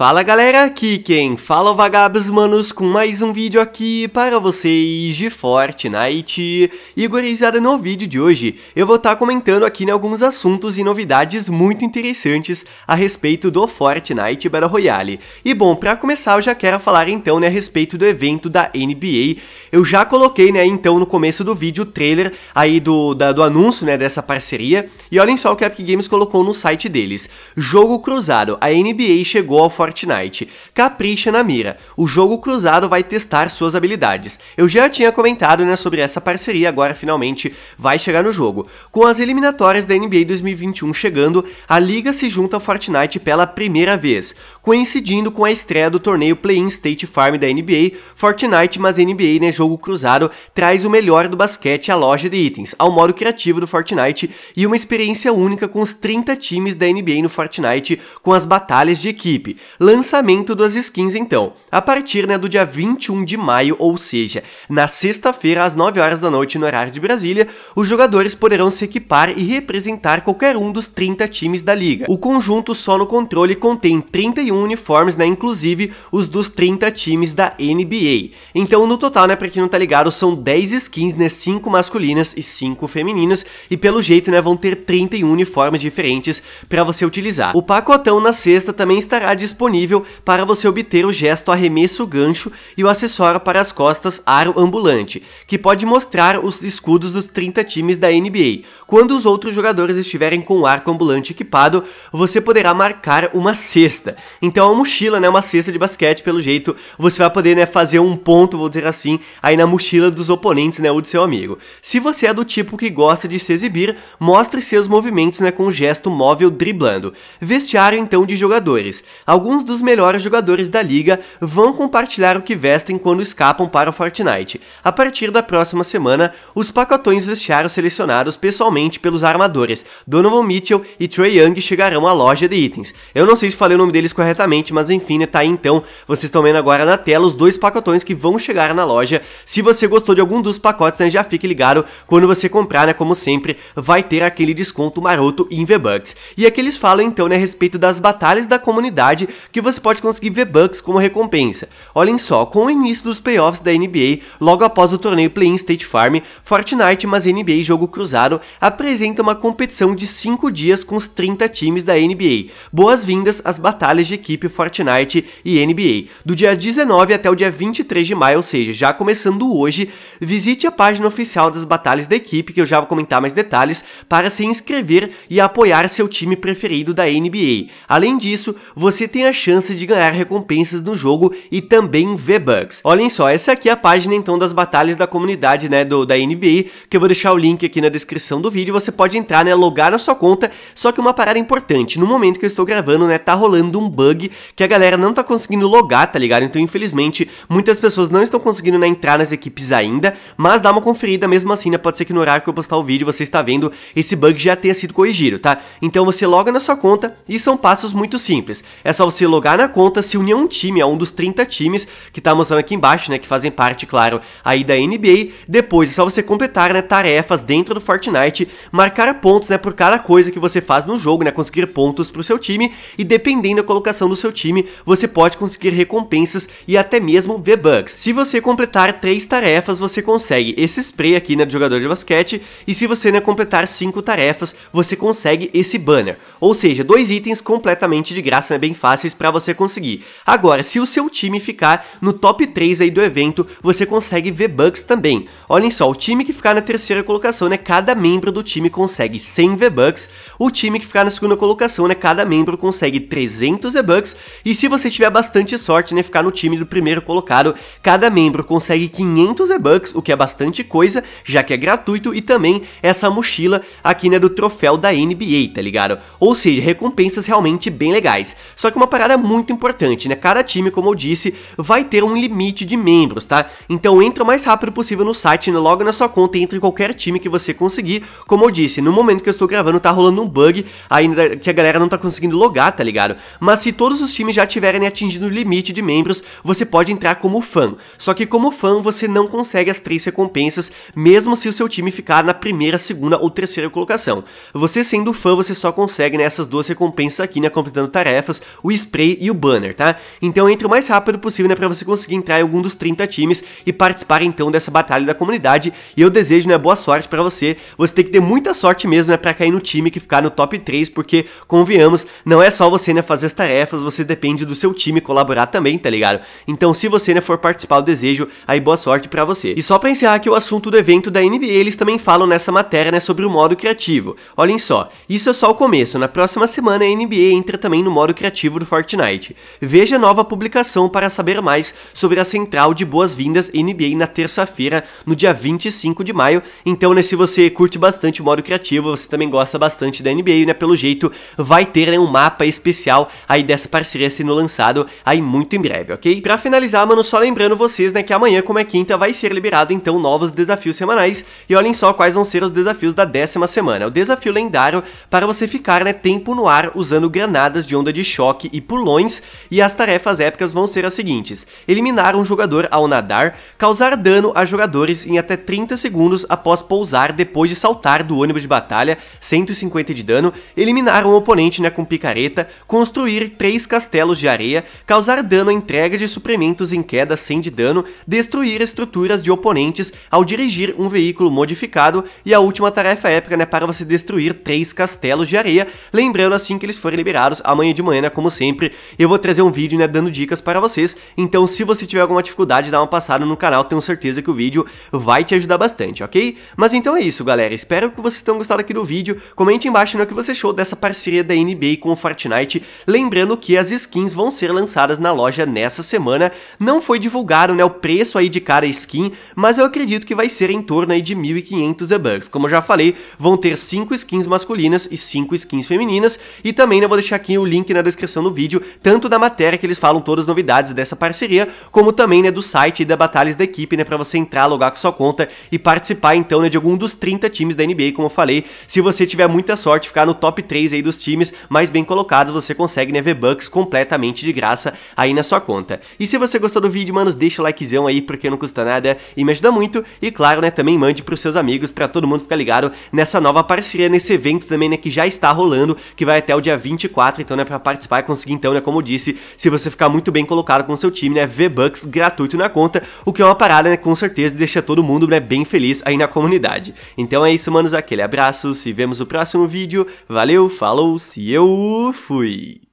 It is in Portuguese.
Fala galera, aqui quem fala é Vagabos Manos com mais um vídeo aqui para vocês de Fortnite. E gurizada, no vídeo de hoje eu vou estar tá comentando aqui né, alguns assuntos e novidades muito interessantes a respeito do Fortnite Battle Royale. E bom, para começar eu já quero falar então né, a respeito do evento da NBA. Eu já coloquei né, então no começo do vídeo o trailer aí do, da, do anúncio né, dessa parceria. E olhem só o que a Epic Games colocou no site deles. Jogo cruzado, a NBA chegou ao Fortnite Fortnite. Capricha na mira. O jogo cruzado vai testar suas habilidades. Eu já tinha comentado né, sobre essa parceria, agora finalmente vai chegar no jogo. Com as eliminatórias da NBA 2021 chegando, a liga se junta ao Fortnite pela primeira vez, coincidindo com a estreia do torneio Play-in State Farm da NBA. Fortnite, mas NBA, né, jogo cruzado, traz o melhor do basquete à loja de itens, ao modo criativo do Fortnite e uma experiência única com os 30 times da NBA no Fortnite com as batalhas de equipe. Lançamento das skins, então, a partir né, do dia 21 de maio, ou seja, na sexta-feira, às 9 horas da noite, no horário de Brasília, os jogadores poderão se equipar e representar qualquer um dos 30 times da liga. O conjunto só no controle contém 31 uniformes, né, inclusive os dos 30 times da NBA. Então, no total, né, pra quem não tá ligado, são 10 skins, né, 5 masculinas e 5 femininas, e pelo jeito, né, vão ter 31 uniformes diferentes para você utilizar. O pacotão na sexta também estará disponível disponível para você obter o gesto arremesso gancho e o acessório para as costas aro ambulante, que pode mostrar os escudos dos 30 times da NBA. Quando os outros jogadores estiverem com o arco ambulante equipado, você poderá marcar uma cesta. Então a mochila, né, uma cesta de basquete, pelo jeito, você vai poder, né, fazer um ponto, vou dizer assim, aí na mochila dos oponentes, né, ou de seu amigo. Se você é do tipo que gosta de se exibir, mostre seus movimentos, né, com o gesto móvel driblando. Vestiário então de jogadores. Alguns alguns dos melhores jogadores da liga vão compartilhar o que vestem quando escapam para o Fortnite. A partir da próxima semana, os pacotões vestiários selecionados pessoalmente pelos armadores Donovan Mitchell e Trey Young chegarão à loja de itens. Eu não sei se falei o nome deles corretamente, mas enfim, né, tá aí então. Vocês estão vendo agora na tela os dois pacotões que vão chegar na loja. Se você gostou de algum dos pacotes, né, já fique ligado. Quando você comprar, né, como sempre, vai ter aquele desconto maroto em V-Bucks. E aqui eles falam então né, a respeito das batalhas da comunidade que você pode conseguir V-Bucks como recompensa. Olhem só, com o início dos playoffs da NBA, logo após o torneio Play-in State Farm, Fortnite mas NBA Jogo Cruzado apresenta uma competição de 5 dias com os 30 times da NBA. Boas-vindas às batalhas de equipe Fortnite e NBA. Do dia 19 até o dia 23 de maio, ou seja, já começando hoje, visite a página oficial das batalhas da equipe, que eu já vou comentar mais detalhes, para se inscrever e apoiar seu time preferido da NBA. Além disso, você tem a a chance de ganhar recompensas no jogo e também V-Bucks. Olhem só, essa aqui é a página então das batalhas da comunidade, né, do, da NBA, que eu vou deixar o link aqui na descrição do vídeo, você pode entrar, né, logar na sua conta, só que uma parada importante, no momento que eu estou gravando, né, tá rolando um bug que a galera não tá conseguindo logar, tá ligado? Então, infelizmente, muitas pessoas não estão conseguindo né, entrar nas equipes ainda, mas dá uma conferida mesmo assim, né, pode ser que no horário que eu postar o vídeo você está vendo esse bug já tenha sido corrigido, tá? Então você loga na sua conta e são passos muito simples, é só você se logar na conta, se unir a um time, a é um dos 30 times que tá mostrando aqui embaixo, né, que fazem parte, claro, aí da NBA. Depois é só você completar, né, tarefas dentro do Fortnite, marcar pontos, né, por cada coisa que você faz no jogo, né, conseguir pontos pro seu time e dependendo da colocação do seu time, você pode conseguir recompensas e até mesmo V-Bucks. Se você completar três tarefas, você consegue esse spray aqui, né, de jogador de basquete, e se você, né, completar cinco tarefas, você consegue esse banner. Ou seja, dois itens completamente de graça, né, bem fáceis fáceis para você conseguir. Agora, se o seu time ficar no top 3 aí do evento, você consegue V-Bucks também. Olhem só, o time que ficar na terceira colocação, né, cada membro do time consegue 100 V-Bucks, o time que ficar na segunda colocação, né, cada membro consegue 300 V-Bucks, e se você tiver bastante sorte, né, ficar no time do primeiro colocado, cada membro consegue 500 V-Bucks, o que é bastante coisa, já que é gratuito, e também essa mochila aqui, né, do troféu da NBA, tá ligado? Ou seja, recompensas realmente bem legais. Só que uma parada parada muito importante, né? Cada time, como eu disse, vai ter um limite de membros, tá? Então entra o mais rápido possível no site, né? logo na sua conta, entre qualquer time que você conseguir. Como eu disse, no momento que eu estou gravando, tá rolando um bug, ainda que a galera não tá conseguindo logar, tá ligado? Mas se todos os times já tiverem atingido o limite de membros, você pode entrar como fã. Só que como fã, você não consegue as três recompensas, mesmo se o seu time ficar na primeira, segunda ou terceira colocação. Você sendo fã, você só consegue nessas né, duas recompensas aqui, né? Completando tarefas, o spray e o banner, tá? Então entre o mais rápido possível, né, para você conseguir entrar em algum dos 30 times e participar então dessa batalha da comunidade. E eu desejo, né, boa sorte para você. Você tem que ter muita sorte mesmo, né, para cair no time que ficar no top 3, porque convenhamos, não é só você, né, fazer as tarefas, você depende do seu time colaborar também, tá ligado? Então se você, né, for participar, eu desejo aí boa sorte para você. E só para encerrar aqui o assunto do evento da NBA, eles também falam nessa matéria, né, sobre o modo criativo. Olhem só, isso é só o começo. Na próxima semana a NBA entra também no modo criativo do Fortnite Fortnite. Veja nova publicação para saber mais sobre a central de boas-vindas NBA na terça-feira, no dia 25 de maio. Então, né, se você curte bastante o modo criativo, você também gosta bastante da NBA, né, pelo jeito, vai ter né, um mapa especial aí dessa parceria sendo lançado aí muito em breve, ok? Para finalizar, mano, só lembrando vocês, né, que amanhã, como é quinta, vai ser liberado então novos desafios semanais e olhem só quais vão ser os desafios da décima semana. O desafio lendário para você ficar, né, tempo no ar usando granadas de onda de choque e pulões, e as tarefas épicas vão ser as seguintes: eliminar um jogador ao nadar, causar dano a jogadores em até 30 segundos após pousar depois de saltar do ônibus de batalha, 150 de dano, eliminar um oponente né, com picareta, construir 3 castelos de areia, causar dano à entrega de suprimentos em queda, 100 de dano, destruir estruturas de oponentes ao dirigir um veículo modificado, e a última tarefa épica né, para você destruir 3 castelos de areia, lembrando assim que eles forem liberados amanhã de manhã, né, como sempre sempre, eu vou trazer um vídeo, né, dando dicas para vocês. Então, se você tiver alguma dificuldade, dá uma passada no canal, tenho certeza que o vídeo vai te ajudar bastante, ok? Mas então é isso, galera. Espero que vocês tenham gostado aqui do vídeo. Comente embaixo né, o que você achou dessa parceria da NBA com o Fortnite. Lembrando que as skins vão ser lançadas na loja nessa semana. Não foi divulgado, né, o preço aí de cada skin, mas eu acredito que vai ser em torno aí de 1.500 e-bucks. Como eu já falei, vão ter 5 skins masculinas e 5 skins femininas. E também, né, vou deixar aqui o link na descrição do vídeo vídeo, tanto da matéria que eles falam todas as novidades dessa parceria, como também, né, do site e da batalhas da equipe, né, para você entrar, logar com sua conta e participar então, né, de algum dos 30 times da NBA, como eu falei. Se você tiver muita sorte, ficar no top 3 aí dos times mais bem colocados, você consegue, né, ver bucks completamente de graça aí na sua conta. E se você gostou do vídeo, manos, deixa o likezão aí, porque não custa nada e me ajuda muito. E claro, né, também mande pros seus amigos, para todo mundo ficar ligado nessa nova parceria, nesse evento também, né, que já está rolando, que vai até o dia 24, então, né, pra participar e conseguir então, né, como disse, se você ficar muito bem colocado com o seu time, né, V-Bucks gratuito na conta, o que é uma parada, né, com certeza deixa todo mundo, né, bem feliz aí na comunidade. Então é isso, manos, aquele abraço, se vemos no próximo vídeo, valeu, falou, se eu fui!